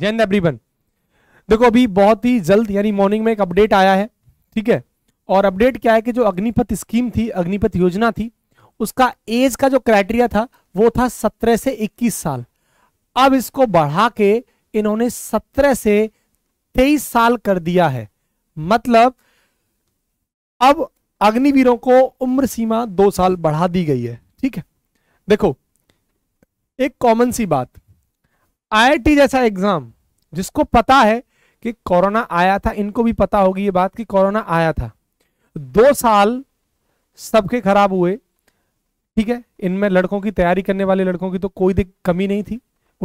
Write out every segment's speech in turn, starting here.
Jain everyone देखो अभी बहुत ही जल्द यानी मॉर्निंग में एक अपडेट आया है ठीक है और अपडेट क्या है कि जो अग्निपथ स्कीम थी अग्निपथ योजना थी उसका एज का जो क्राइटेरिया था वो था 17 से 21 साल अब इसको बढ़ा के इन्होंने 17 से 23 साल कर दिया है मतलब अब अग्निवीरों को उम्र सीमा दो साल बढ़ा दी गई है ठीक है देखो एक कॉमन सी बात आईआईटी जैसा एग्जाम जिसको पता है कि कोरोना आया था इनको भी पता होगी ये बात कि कोरोना आया था दो साल सबके खराब हुए ठीक है इनमें लड़कों की तैयारी करने वाले लड़कों की तो कोई कमी नहीं थी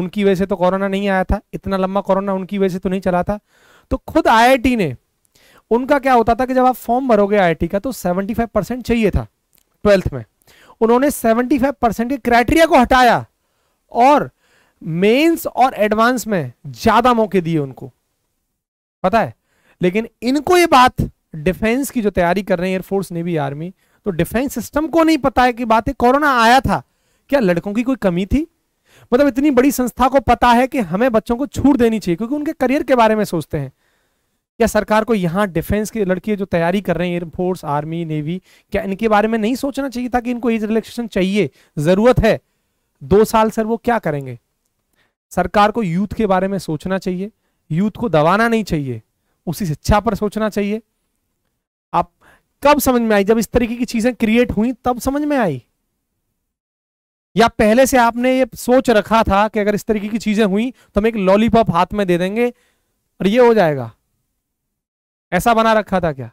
उनकी वजह से तो कोरोना नहीं आया था इतना लंबा कोरोना उनकी वजह से तो नहीं चला था तो खुद आई ने उनका क्या होता था कि जब आप फॉर्म भरोगे आई का तो सेवेंटी परसेंट चाहिए था ट्वेल्थ में उन्होंने फाइव परसेंट के क्राइटेरिया को हटाया और मेंस और एडवांस में ज्यादा मौके दिए उनको पता है लेकिन इनको ये बात डिफेंस की जो तैयारी कर रहे हैं एयरफोर्स नेवी आर्मी तो डिफेंस सिस्टम को नहीं पता है कि बात कोरोना आया था क्या लड़कों की कोई कमी थी मतलब इतनी बड़ी संस्था को पता है कि हमें बच्चों को छूट देनी चाहिए क्योंकि उनके करियर के बारे में सोचते हैं क्या सरकार को यहां डिफेंस की लड़की जो तैयारी कर रहे हैं एयरफोर्स आर्मी नेवी क्या इनके बारे में नहीं सोचना चाहिए था कि इनको एज रिलेक्सेशन चाहिए जरूरत है दो साल सर वो क्या करेंगे सरकार को यूथ के बारे में सोचना चाहिए यूथ को दबाना नहीं चाहिए उसी शिक्षा पर सोचना चाहिए आप कब समझ में आई जब इस तरीके की चीजें क्रिएट हुई तब समझ में आई या पहले से आपने ये सोच रखा था कि अगर इस तरीके की चीजें हुई तो हम एक लॉलीपॉप हाथ में दे देंगे और ये हो जाएगा ऐसा बना रखा था क्या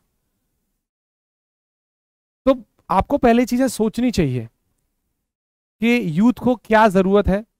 तो आपको पहले चीजें सोचनी चाहिए कि यूथ को क्या जरूरत है